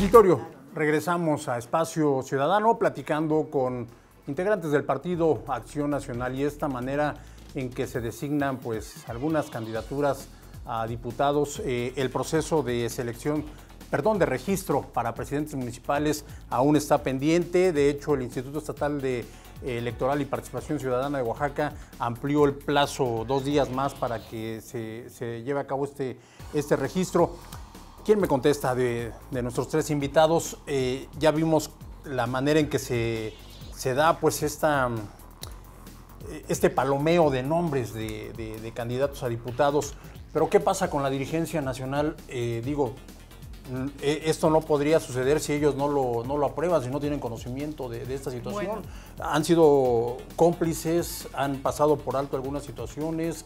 Auditorio, regresamos a Espacio Ciudadano platicando con integrantes del partido Acción Nacional y esta manera en que se designan pues algunas candidaturas a diputados, eh, el proceso de selección, perdón, de registro para presidentes municipales aún está pendiente. De hecho, el Instituto Estatal de Electoral y Participación Ciudadana de Oaxaca amplió el plazo dos días más para que se, lleve a cabo este, este registro. ¿Quién me contesta de, nuestros tres invitados? Eh, ya vimos la manera en que se, da pues esta, eh, este palomeo de nombres de, candidatos a diputados. Pero ¿qué pasa con la dirigencia nacional? Eh, digo, mm, e, esto no podría suceder si ellos no lo, no lo aprueban, si no tienen conocimiento de, esta situación. Han sido cómplices, han pasado por alto algunas situaciones,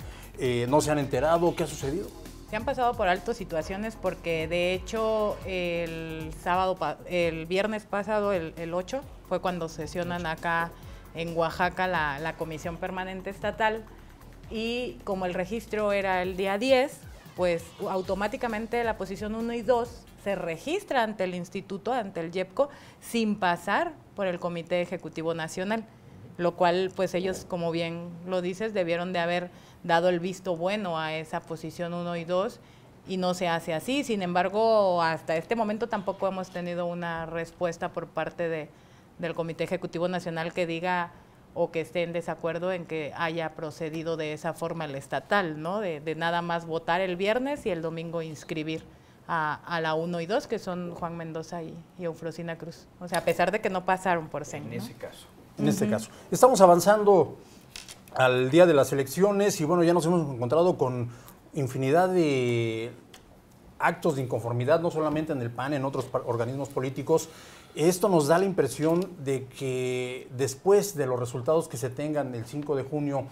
no se han enterado. ¿Qué ha sucedido? Se han pasado por alto situaciones porque de hecho el sábado, el viernes pasado, el, 8, fue cuando sesionan acá en Oaxaca la, Comisión Permanente Estatal y como el registro era el día 10, pues automáticamente la posición 1 y 2 se registra ante el instituto, ante el YEPCO, sin pasar por el Comité Ejecutivo Nacional, lo cual pues ellos, como bien lo dices, debieron de haber dado el visto bueno a esa posición 1 y 2 y no se hace así. Sin embargo, hasta este momento tampoco hemos tenido una respuesta por parte de, del Comité Ejecutivo Nacional que diga o que esté en desacuerdo en que haya procedido de esa forma el estatal, ¿no? De, nada más votar el viernes y el domingo inscribir a, la 1 y 2, que son Juan Mendoza y, y, Eufrosina Cruz. O sea, a pesar de que no pasaron por CEN. En ese caso. En este caso. Estamos avanzando al día de las elecciones y bueno, ya nos hemos encontrado con infinidad de actos de inconformidad, no solamente en el PAN, en otros organismos políticos. Esto nos da la impresión de que después de los resultados que se tengan el 5 de junio,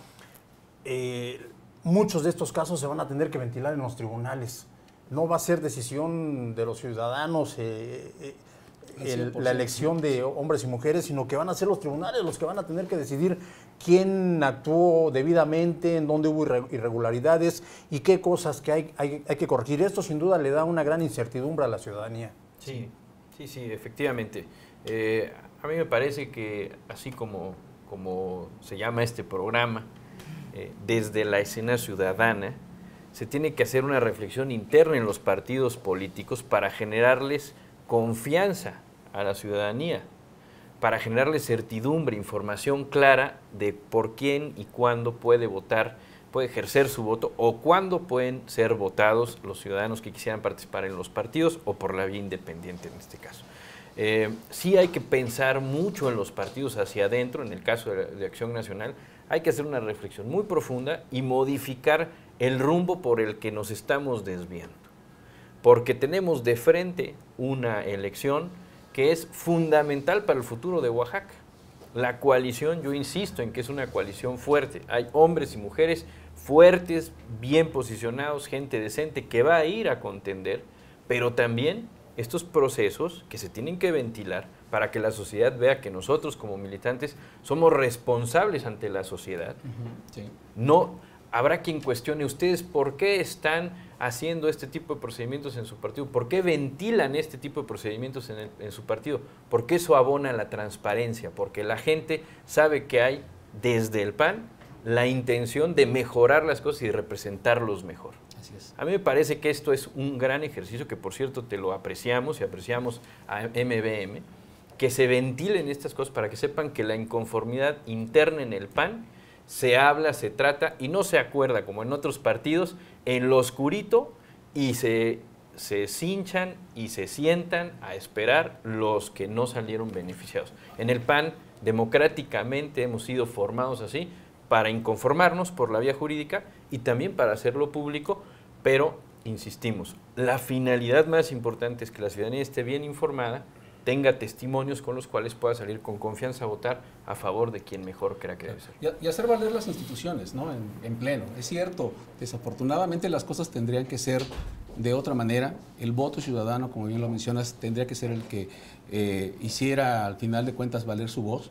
eh, muchos de estos casos se van a tener que ventilar en los tribunales. No va a ser decisión de los ciudadanos. Eh, eh, la elección de hombres y mujeres, sino que van a ser los tribunales los que van a tener que decidir quién actuó debidamente, en dónde hubo irregularidades y qué cosas que hay, hay, que corregir. Esto sin duda le da una gran incertidumbre a la ciudadanía. Sí, sí, sí, efectivamente. Eh, a mí me parece que así como, como se llama este programa, eh, desde la escena ciudadana, se tiene que hacer una reflexión interna en los partidos políticos para generarles confianza a la ciudadanía para generarle certidumbre, información clara de por quién y cuándo puede votar, puede ejercer su voto o cuándo pueden ser votados los ciudadanos que quisieran participar en los partidos o por la vía independiente en este caso. Eh, sí hay que pensar mucho en los partidos hacia adentro, en el caso de Acción Nacional, hay que hacer una reflexión muy profunda y modificar el rumbo por el que nos estamos desviando porque tenemos de frente una elección que es fundamental para el futuro de Oaxaca. La coalición, yo insisto en que es una coalición fuerte. Hay hombres y mujeres fuertes, bien posicionados, gente decente que va a ir a contender, pero también estos procesos que se tienen que ventilar para que la sociedad vea que nosotros como militantes somos responsables ante la sociedad. No habrá quien cuestione ustedes por qué están haciendo este tipo de procedimientos en su partido? ¿Por qué ventilan este tipo de procedimientos en, su partido? ¿Por qué eso abona la transparencia, porque la gente sabe que hay desde el PAN la intención de mejorar las cosas y representarlos mejor. Así es. A mí me parece que esto es un gran ejercicio que, por cierto, te lo apreciamos y apreciamos a MBM, que se ventilen estas cosas para que sepan que la inconformidad interna en el PAN se habla, se trata y no se acuerda, como en otros partidos, en lo oscurito y se, se cinchan y se sientan a esperar los que no salieron beneficiados. En el PAN, democráticamente hemos sido formados así para inconformarnos por la vía jurídica y también para hacerlo público, pero insistimos, la finalidad más importante es que la ciudadanía esté bien informada, tenga testimonios con los cuales pueda salir con confianza a votar a favor de quien mejor crea que debe ser. Y, hacer valer las instituciones, ¿no? En, pleno. Es cierto, desafortunadamente las cosas tendrían que ser de otra manera. El voto ciudadano, como bien lo mencionas, tendría que ser el que eh, hiciera al final de cuentas valer su voz.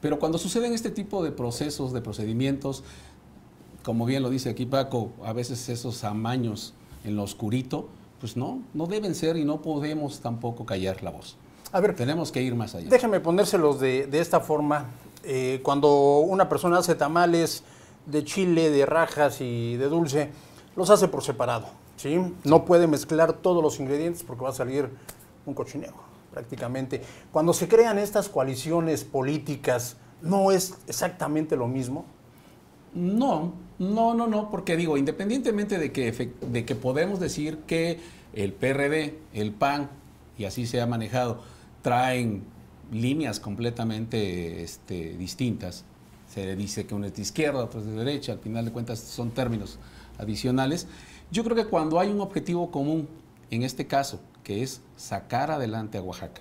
Pero cuando suceden este tipo de procesos, de procedimientos, como bien lo dice aquí Paco, a veces esos amaños en lo oscurito, pues no, no deben ser y no podemos tampoco callar la voz. A ver, tenemos que ir más allá. Déjenme ponérselos de, esta forma. Eh, cuando una persona hace tamales de chile, de rajas y de dulce, los hace por separado. ¿sí? No puede mezclar todos los ingredientes porque va a salir un cochinero, prácticamente. Cuando se crean estas coaliciones políticas, ¿no es exactamente lo mismo? No, no, no, no, porque digo, independientemente de que, de que podemos decir que el PRD, el PAN, y así se ha manejado, traen líneas completamente este, distintas. Se dice que uno es de izquierda, otro es de derecha, al final de cuentas son términos adicionales. Yo creo que cuando hay un objetivo común, en este caso, que es sacar adelante a Oaxaca,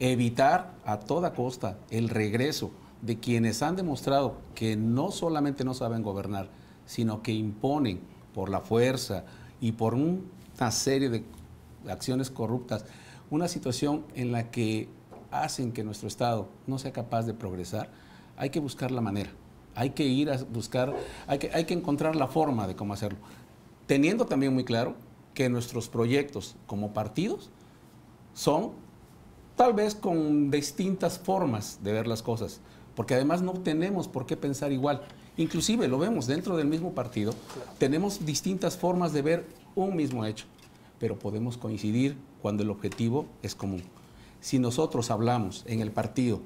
evitar a toda costa el regreso de quienes han demostrado que no solamente no saben gobernar, sino que imponen por la fuerza y por una serie de acciones corruptas una situación en la que hacen que nuestro Estado no sea capaz de progresar, hay que buscar la manera, hay que ir a buscar, hay que, hay que encontrar la forma de cómo hacerlo, teniendo también muy claro que nuestros proyectos como partidos son tal vez con distintas formas de ver las cosas, porque además no tenemos por qué pensar igual. Inclusive lo vemos dentro del mismo partido, tenemos distintas formas de ver un mismo hecho pero podemos coincidir cuando el objetivo es común. Si nosotros hablamos en el partido,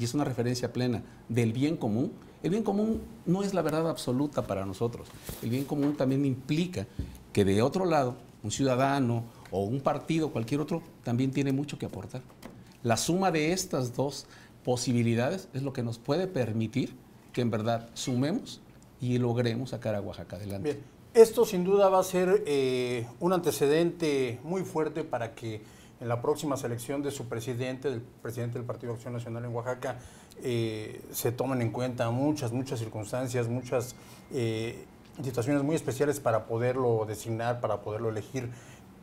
y es una referencia plena, del bien común, el bien común no es la verdad absoluta para nosotros. El bien común también implica que de otro lado, un ciudadano o un partido, cualquier otro, también tiene mucho que aportar. La suma de estas dos posibilidades es lo que nos puede permitir que en verdad sumemos y logremos sacar a Oaxaca adelante. Esto sin duda va a ser eh, un antecedente muy fuerte para que en la próxima selección de su presidente, del presidente del Partido Acción Nacional en Oaxaca, eh, se tomen en cuenta muchas, muchas circunstancias, muchas eh, situaciones muy especiales para poderlo designar, para poderlo elegir.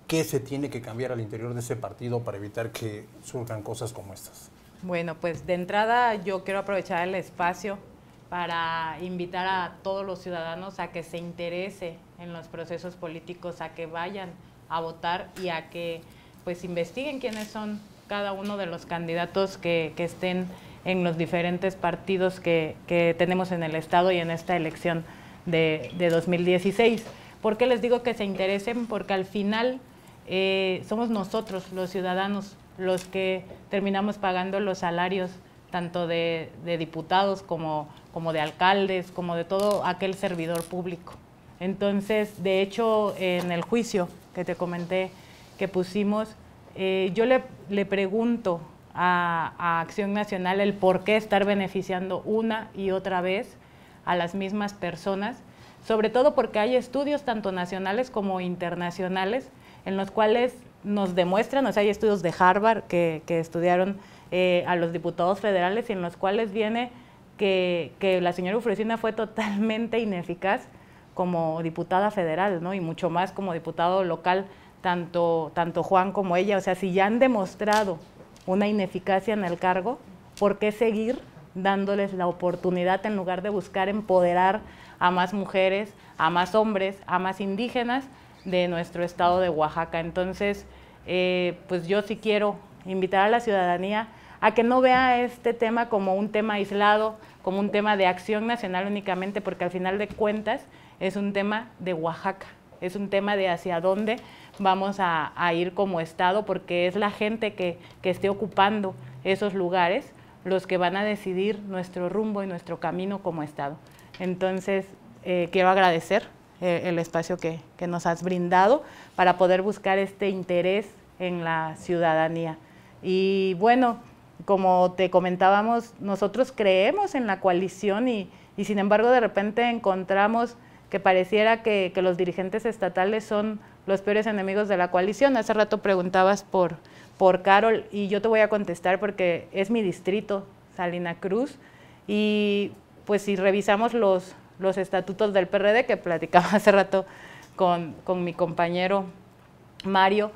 ¿Qué se tiene que cambiar al interior de ese partido para evitar que surjan cosas como estas? Bueno, pues de entrada yo quiero aprovechar el espacio para invitar a todos los ciudadanos a que se interese en los procesos políticos, a que vayan a votar y a que pues investiguen quiénes son cada uno de los candidatos que, estén en los diferentes partidos que, tenemos en el Estado y en esta elección de, 2016. ¿Por qué les digo que se interesen? Porque al final eh, somos nosotros, los ciudadanos, los que terminamos pagando los salarios tanto de, diputados como, de alcaldes, como de todo aquel servidor público. Entonces, de hecho, en el juicio que te comenté que pusimos, eh, yo le, pregunto a, Acción Nacional el por qué estar beneficiando una y otra vez a las mismas personas, sobre todo porque hay estudios tanto nacionales como internacionales en los cuales nos demuestran, o sea, hay estudios de Harvard que, que estudiaron eh, a los diputados federales, y en los cuales viene que, la señora Ufresina fue totalmente ineficaz como diputada federal, ¿no? Y mucho más como diputado local, tanto, Juan como ella. O sea, si ya han demostrado una ineficacia en el cargo, ¿por qué seguir dándoles la oportunidad en lugar de buscar empoderar a más mujeres, a más hombres, a más indígenas de nuestro estado de Oaxaca? Entonces, eh, pues yo sí quiero invitar a la ciudadanía a que no vea este tema como un tema aislado, como un tema de acción nacional únicamente, porque al final de cuentas es un tema de Oaxaca, es un tema de hacia dónde vamos a, ir como Estado, porque es la gente que, esté ocupando esos lugares los que van a decidir nuestro rumbo y nuestro camino como Estado. Entonces, eh, quiero agradecer eh, el espacio que, que, nos has brindado para poder buscar este interés en la ciudadanía. Y bueno, como te comentábamos, nosotros creemos en la coalición y, sin embargo de repente encontramos que pareciera que, los dirigentes estatales son los peores enemigos de la coalición. Hace rato preguntabas por, Carol y yo te voy a contestar porque es mi distrito, Salina Cruz, y pues si revisamos los, estatutos del PRD que platicaba hace rato con, con mi compañero Mario,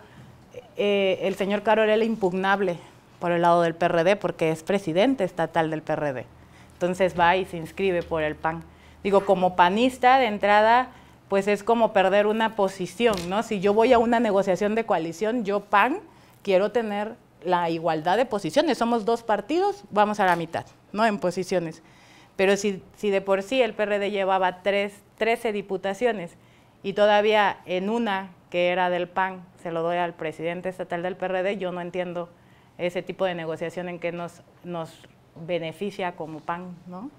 eh, el señor Carol era impugnable por el lado del PRD porque es presidente estatal del PRD. Entonces va y se inscribe por el PAN. Digo, como panista de entrada, pues es como perder una posición, ¿no? Si yo voy a una negociación de coalición, yo PAN quiero tener la igualdad de posiciones. Somos dos partidos, vamos a la mitad, ¿no? En posiciones. Pero si, de por sí el PRD llevaba tres, 13 diputaciones y todavía en una que era del PAN se lo doy al presidente estatal del PRD, yo no entiendo ese tipo de negociación en que nos, nos beneficia como PAN, ¿no?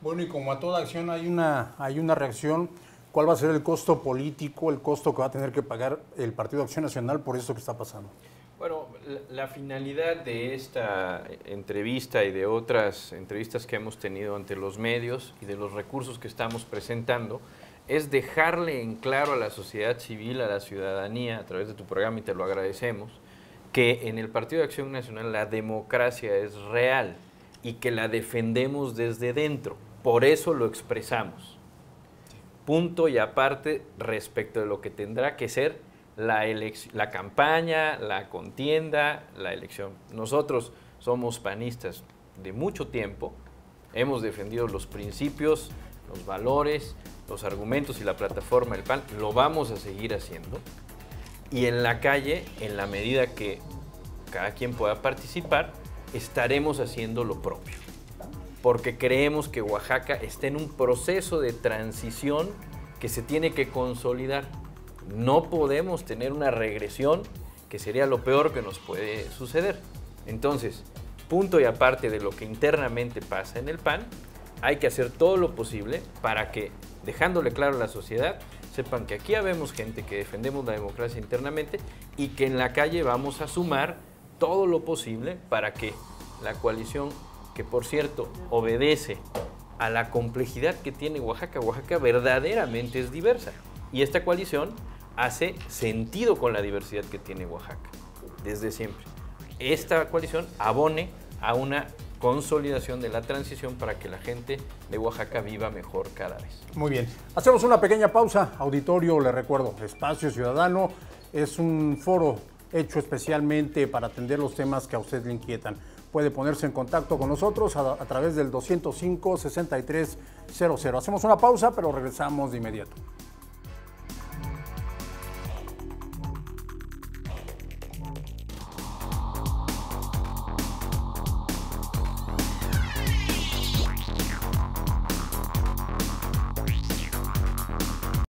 Bueno, y como a toda acción hay una, hay una reacción, ¿cuál va a ser el costo político, el costo que va a tener que pagar el Partido Acción Nacional por esto que está pasando? Bueno, la finalidad de esta entrevista y de otras entrevistas que hemos tenido ante los medios y de los recursos que estamos presentando es dejarle en claro a la sociedad civil, a la ciudadanía, a través de tu programa, y te lo agradecemos, que en el Partido de Acción Nacional la democracia es real y que la defendemos desde dentro. Por eso lo expresamos. Punto y aparte respecto de lo que tendrá que ser la, la campaña, la contienda, la elección. Nosotros somos panistas de mucho tiempo, hemos defendido los principios, los valores, los argumentos y la plataforma del PAN, lo vamos a seguir haciendo. Y en la calle, en la medida que cada quien pueda participar, estaremos haciendo lo propio. Porque creemos que Oaxaca está en un proceso de transición que se tiene que consolidar. No podemos tener una regresión que sería lo peor que nos puede suceder. Entonces, punto y aparte de lo que internamente pasa en el PAN, hay que hacer todo lo posible para que, dejándole claro a la sociedad, sepan que aquí habemos gente que defendemos la democracia internamente y que en la calle vamos a sumar todo lo posible para que la coalición, que por cierto obedece a la complejidad que tiene Oaxaca, Oaxaca verdaderamente es diversa. Y esta coalición hace sentido con la diversidad que tiene Oaxaca, desde siempre. Esta coalición abone a una consolidación de la transición para que la gente de Oaxaca viva mejor cada vez. Muy bien, hacemos una pequeña pausa. Auditorio, le recuerdo, Espacio Ciudadano es un foro hecho especialmente para atender los temas que a usted le inquietan. Puede ponerse en contacto con nosotros a, través del 205-6300. Hacemos una pausa, pero regresamos de inmediato.